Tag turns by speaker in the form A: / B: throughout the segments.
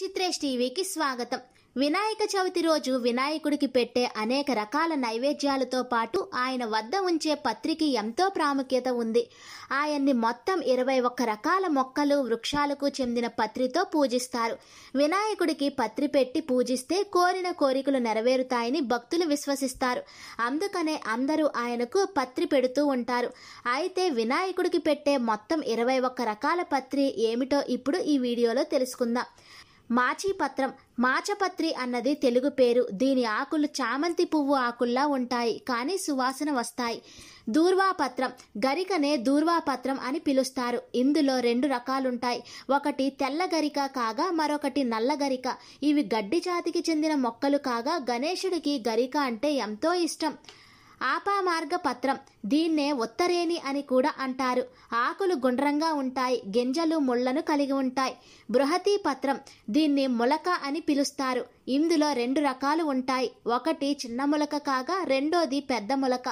A: చిత్రేష్ టీవీకి స్వాగతం వినాయక చవితి రోజు వినాయకుడికి పెట్టే అనేక రకాల నైవేద్యాలతో పాటు ఆయన వద్ద ఉంచే పత్రికి ఎంతో ప్రాముఖ్యత ఉంది ఆయన్ని మొత్తం ఇరవై ఒక్క రకాల మొక్కలు వృక్షాలకు చెందిన పత్రితో పూజిస్తారు వినాయకుడికి పత్రి పెట్టి పూజిస్తే కోరిన కోరికలు నెరవేరుతాయని భక్తులు విశ్వసిస్తారు అందుకనే అందరూ ఆయనకు పత్రి పెడుతూ ఉంటారు అయితే వినాయకుడికి పెట్టే మొత్తం ఇరవై ఒక్క రకాల పత్రి ఏమిటో ఇప్పుడు ఈ వీడియోలో తెలుసుకుందాం మాచిపత్రం మాచపత్రి అన్నది తెలుగు పేరు దీని ఆకులు చామంతి పువ్వు ఆకుల్లా ఉంటాయి కానీ సువాసన వస్తాయి దూర్వాపత్రం గరికనే దూర్వాపత్రం అని పిలుస్తారు ఇందులో రెండు రకాలుంటాయి ఒకటి తెల్ల గరిక కాగా మరొకటి నల్ల గరిక ఇవి గడ్డి జాతికి చెందిన మొక్కలు కాగా గణేశుడికి గరిక అంటే ఎంతో ఇష్టం ఆపామార్గ పత్రం దీన్నే ఉత్తరేణి అని కూడా అంటారు ఆకులు గుండ్రంగా ఉంటాయి గింజలు ముళ్లను కలిగి ఉంటాయి బృహతి పత్రం దీన్ని మొలక అని పిలుస్తారు ఇందులో రెండు రకాలు ఉంటాయి ఒకటి చిన్న ములక కాగా రెండోది పెద్ద ములక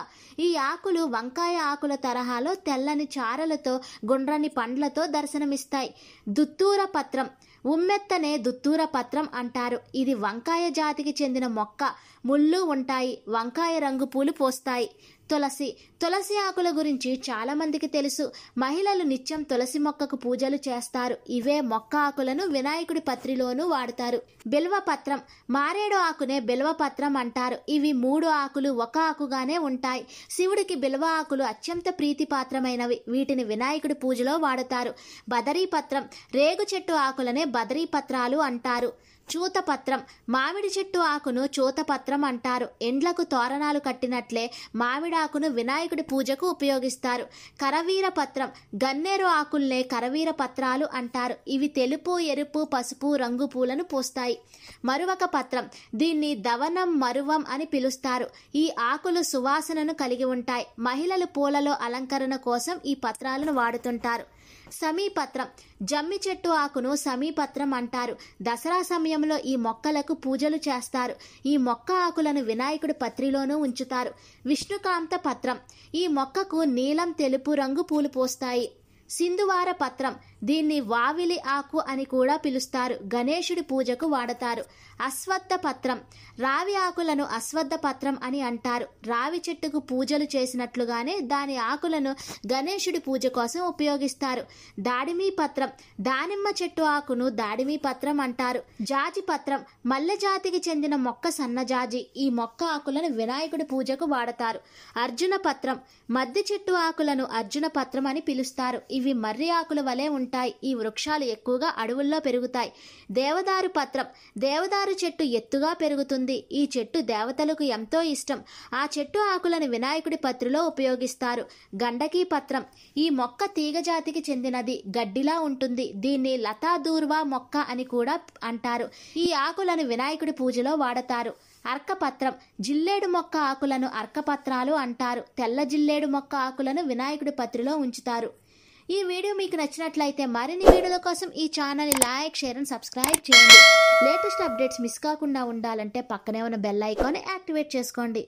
A: ఈ ఆకులు వంకాయ ఆకుల తరహాలో తెల్లని చారలతో గుండ్రని పండ్లతో దర్శనమిస్తాయి దుత్తూర పత్రం ఉమ్మెత్తనే దుత్తూర పత్రం అంటారు ఇది వంకాయ జాతికి చెందిన మొక్క ముళ్ళు ఉంటాయి వంకాయ రంగు పూలు పోస్తాయి తులసి తులసి ఆకుల గురించి చాలామందికి తెలుసు మహిళలు నిత్యం తులసి మొక్కకు పూజలు చేస్తారు ఇవే మొక్క ఆకులను వినాయకుడి పత్రిలోనూ వాడతారు బిల్వపత్రం మారేడు ఆకునే బిల్వపత్రం అంటారు ఇవి మూడు ఆకులు ఒక ఆకుగానే ఉంటాయి శివుడికి బిల్వ ఆకులు అత్యంత ప్రీతిపాత్రమైనవి వీటిని వినాయకుడి పూజలో వాడతారు బదరీపత్రం రేగు చెట్టు ఆకులనే బదరీపత్రాలు అంటారు చూతపత్రం మామిడి చెట్టు ఆకును చూతపత్రం అంటారు ఎండ్లకు తోరణాలు కట్టినట్లే మామిడాకును వినాయకుడి పూజకు ఉపయోగిస్తారు కరవీర పత్రం గన్నేరు ఆకుల్నే కరవీర పత్రాలు అంటారు ఇవి తెలుపు ఎరుపు పసుపు రంగు పూలను పూస్తాయి మరువక పత్రం దీన్ని దవనం మరువం అని పిలుస్తారు ఈ ఆకులు సువాసనను కలిగి ఉంటాయి మహిళలు పూలలో అలంకరణ కోసం ఈ పత్రాలను వాడుతుంటారు సమీపత్రం జమ్మి చెట్టు ఆకును సమీపత్రం అంటారు దసరా సమయం సమయంలో ఈ మొక్కలకు పూజలు చేస్తారు ఈ మొక్క ఆకులను వినాయకుడి పత్రిలోనూ ఉంచుతారు విష్ణుకాంత పత్రం ఈ మొక్కకు నీలం తెలుపు రంగు పూలు పోస్తాయి సింధువార పత్రం దీన్ని వావిలి ఆకు అని కూడా పిలుస్తారు గణేశుడి పూజకు వాడతారు అశ్వత్థ పత్రం రావి ఆకులను అశ్వత్థ పత్రం అని అంటారు రావి చెట్టుకు పూజలు చేసినట్లుగానే దాని ఆకులను గణేశుడి పూజ కోసం ఉపయోగిస్తారు దాడిమీ పత్రం దానిమ్మ చెట్టు ఆకును దాడిమీ పత్రం అంటారు జాజి పత్రం మల్లె జాతికి చెందిన మొక్క సన్నజాజి ఈ మొక్క ఆకులను వినాయకుడి పూజకు వాడతారు అర్జున పత్రం మద్ది చెట్టు ఆకులను అర్జున పత్రం అని పిలుస్తారు ఇవి మర్రి ఆకుల వలె ఉంటాయి ఉంటాయి ఈ వృక్షాలు ఎక్కువగా అడవుల్లో పెరుగుతాయి దేవదారు పత్రం దేవదారు చెట్టు ఎత్తుగా పెరుగుతుంది ఈ చెట్టు దేవతలకు ఎంతో ఇష్టం ఆ చెట్టు ఆకులను వినాయకుడి పత్రిలో ఉపయోగిస్తారు గండకీ పత్రం ఈ మొక్క తీగజాతికి చెందినది గడ్డిలా ఉంటుంది దీన్ని లతా దూర్వా మొక్క అని కూడా అంటారు ఈ ఆకులను వినాయకుడి పూజలో వాడతారు అర్కపత్రం జిల్లేడు మొక్క ఆకులను అర్కపత్రాలు అంటారు తెల్ల జిల్లేడు మొక్క ఆకులను వినాయకుడి పత్రిలో ఉంచుతారు ఈ వీడియో మీకు నచ్చినట్లయితే మరిన్ని వీడియోల కోసం ఈ ఛానల్ని లైక్ షేర్ అండ్ సబ్స్క్రైబ్ చేయండి లేటెస్ట్ అప్డేట్స్ మిస్ కాకుండా ఉండాలంటే పక్కనే ఉన్న బెల్ ఐకాన్ యాక్టివేట్ చేసుకోండి